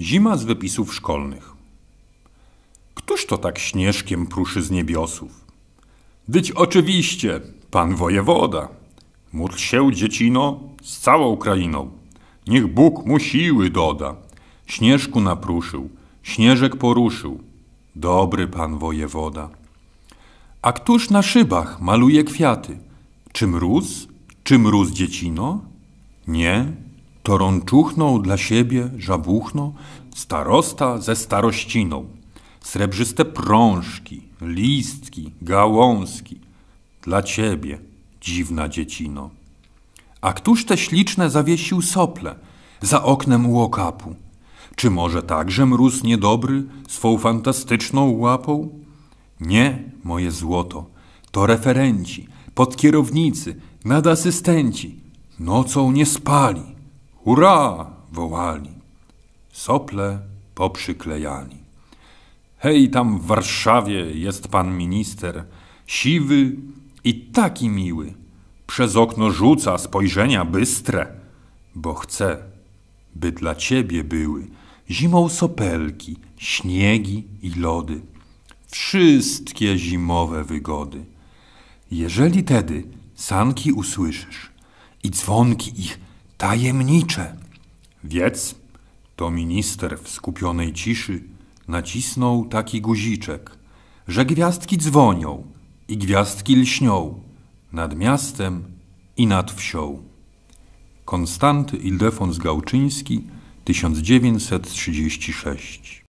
Zima z wypisów szkolnych. Któż to tak śnieżkiem pruszy z niebiosów? Dyć oczywiście, pan wojewoda. Módl się, dziecino, z całą krainą. Niech Bóg mu siły doda. Śnieżku napruszył, śnieżek poruszył. Dobry pan wojewoda. A któż na szybach maluje kwiaty? Czy mróz? Czy mróz, dziecino? Nie, to rączuchną dla siebie żabuchno starosta ze starościną. Srebrzyste prążki, listki, gałązki dla ciebie, dziwna dziecino. A któż te śliczne zawiesił sople za oknem u okapu? Czy może także mróz niedobry swą fantastyczną łapą? Nie, moje złoto, to referenci, podkierownicy, nadasystenci. Nocą nie spali, Hurra! wołali, sople poprzyklejali. Hej, tam w Warszawie jest pan minister, siwy i taki miły. Przez okno rzuca spojrzenia bystre, bo chce, by dla ciebie były zimą sopelki, śniegi i lody, wszystkie zimowe wygody. Jeżeli tedy sanki usłyszysz i dzwonki ich tajemnicze. Wiec, to minister w skupionej ciszy nacisnął taki guziczek, że gwiazdki dzwonią i gwiazdki lśnią nad miastem i nad wsią. Konstanty Ildefons Gałczyński 1936